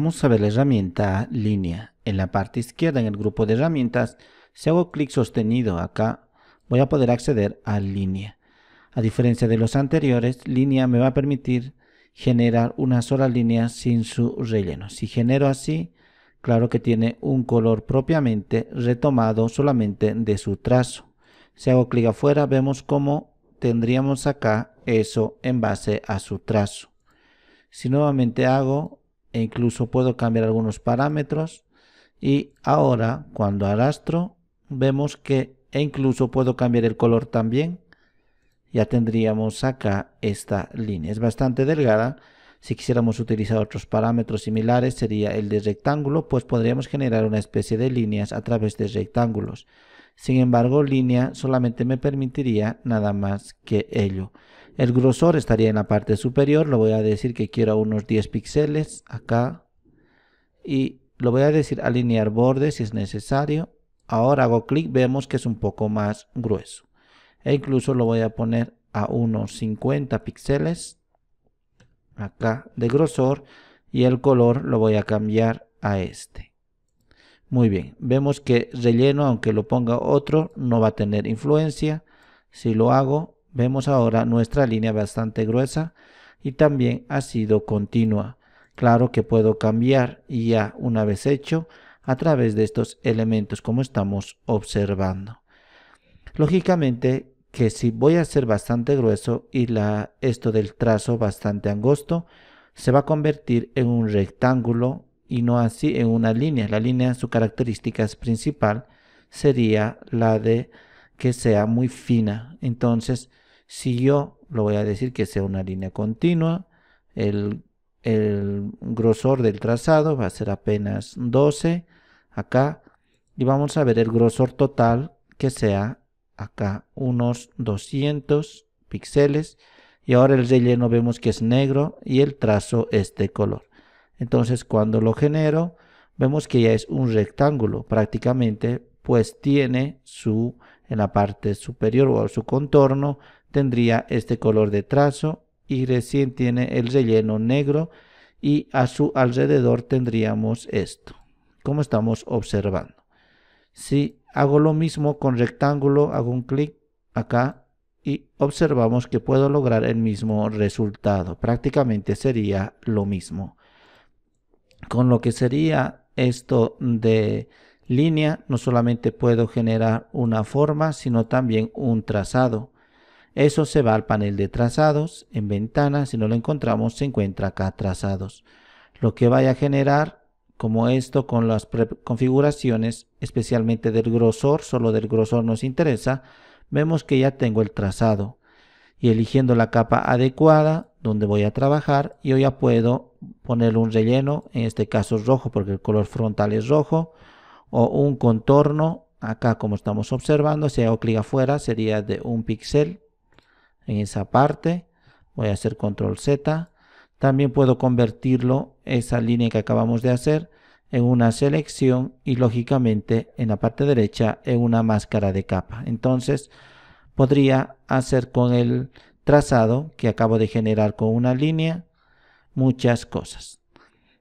Vamos a ver la herramienta línea. En la parte izquierda, en el grupo de herramientas, si hago clic sostenido acá, voy a poder acceder a línea. A diferencia de los anteriores, línea me va a permitir generar una sola línea sin su relleno. Si genero así, claro que tiene un color propiamente retomado solamente de su trazo. Si hago clic afuera, vemos cómo tendríamos acá eso en base a su trazo. Si nuevamente hago e incluso puedo cambiar algunos parámetros y ahora cuando arrastro vemos que e incluso puedo cambiar el color también ya tendríamos acá esta línea es bastante delgada si quisiéramos utilizar otros parámetros similares sería el de rectángulo pues podríamos generar una especie de líneas a través de rectángulos sin embargo línea solamente me permitiría nada más que ello el grosor estaría en la parte superior, lo voy a decir que quiero unos 10 píxeles acá. Y lo voy a decir alinear bordes si es necesario. Ahora hago clic, vemos que es un poco más grueso. E incluso lo voy a poner a unos 50 píxeles acá de grosor y el color lo voy a cambiar a este. Muy bien, vemos que relleno, aunque lo ponga otro, no va a tener influencia. Si lo hago, Vemos ahora nuestra línea bastante gruesa y también ha sido continua. Claro que puedo cambiar y ya una vez hecho a través de estos elementos como estamos observando. Lógicamente que si voy a ser bastante grueso y la, esto del trazo bastante angosto, se va a convertir en un rectángulo y no así en una línea. La línea, su característica principal sería la de que sea muy fina. Entonces, si yo lo voy a decir que sea una línea continua, el, grosor del trazado va a ser apenas 12 acá y vamos a ver el grosor total que sea acá unos 200 píxeles y ahora el relleno vemos que es negro y el trazo es de color. Entonces cuando lo genero vemos que ya es un rectángulo prácticamente pues tiene su en la parte superior o su contorno tendría este color de trazo y recién tiene el relleno negro y a su alrededor tendríamos esto, como estamos observando. Si hago lo mismo con rectángulo, hago un clic acá y observamos que puedo lograr el mismo resultado. Prácticamente sería lo mismo. Con lo que sería esto de línea, no solamente puedo generar una forma, sino también un trazado. Eso se va al panel de trazados, en ventana, si no lo encontramos, se encuentra acá trazados. Lo que vaya a generar, como esto con las configuraciones, especialmente del grosor, solo del grosor nos interesa, vemos que ya tengo el trazado. Y eligiendo la capa adecuada, donde voy a trabajar, yo ya puedo poner un relleno, en este caso rojo porque el color frontal es rojo, o un contorno, acá como estamos observando, si hago clic afuera sería de un píxel en esa parte, voy a hacer control Z, también puedo convertirlo, esa línea que acabamos de hacer, en una selección y lógicamente en la parte derecha en una máscara de capa. Entonces podría hacer con el trazado que acabo de generar con una línea muchas cosas.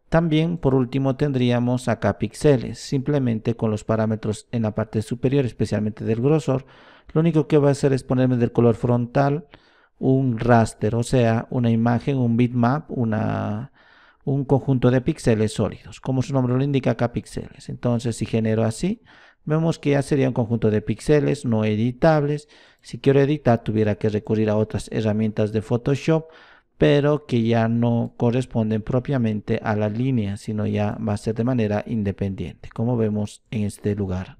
También, por último, tendríamos acá píxeles, simplemente con los parámetros en la parte superior, especialmente del grosor. Lo único que va a hacer es ponerme del color frontal un raster, o sea, una imagen, un bitmap, un conjunto de píxeles sólidos. Como su nombre lo indica, acá píxeles. Entonces, si genero así, vemos que ya sería un conjunto de píxeles no editables. Si quiero editar, tuviera que recurrir a otras herramientas de Photoshop, pero que ya no corresponden propiamente a la línea, sino ya va a ser de manera independiente, como vemos en este lugar.